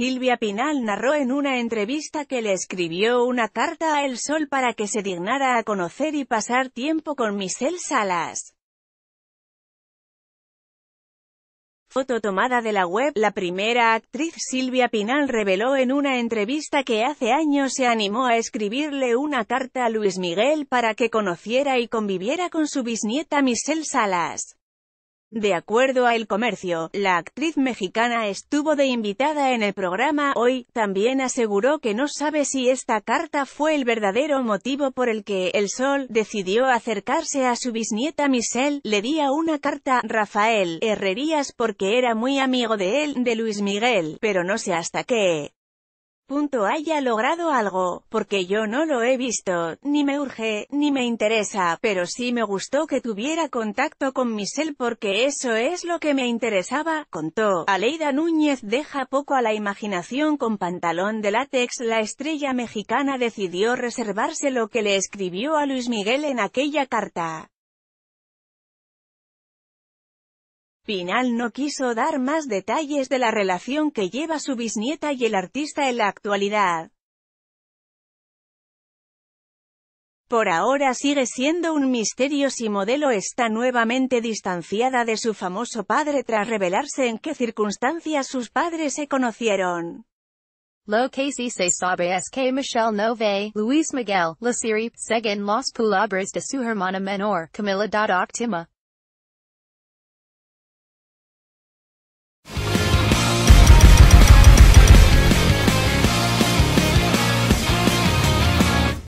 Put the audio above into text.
Silvia Pinal narró en una entrevista que le escribió una carta a El Sol para que se dignara a conocer y pasar tiempo con Michelle Salas. Foto tomada de la web, la primera actriz Silvia Pinal reveló en una entrevista que hace años se animó a escribirle una carta a Luis Miguel para que conociera y conviviera con su bisnieta Michelle Salas. De acuerdo a El Comercio, la actriz mexicana estuvo de invitada en el programa Hoy, también aseguró que no sabe si esta carta fue el verdadero motivo por el que El Sol decidió acercarse a su bisnieta Michelle, le día una carta, Rafael Herrerías porque era muy amigo de él, de Luis Miguel, pero no sé hasta qué Punto haya logrado algo, porque yo no lo he visto, ni me urge, ni me interesa, pero sí me gustó que tuviera contacto con Michelle porque eso es lo que me interesaba, contó. Aleida Núñez deja poco a la imaginación con pantalón de látex. La estrella mexicana decidió reservarse lo que le escribió a Luis Miguel en aquella carta. Pinal no quiso dar más detalles de la relación que lleva su bisnieta y el artista en la actualidad. Por ahora sigue siendo un misterio si modelo está nuevamente distanciada de su famoso padre tras revelarse en qué circunstancias sus padres se conocieron. Lo se sabe es que Michelle Nove, Luis Miguel, La palabras de su hermana menor, Camila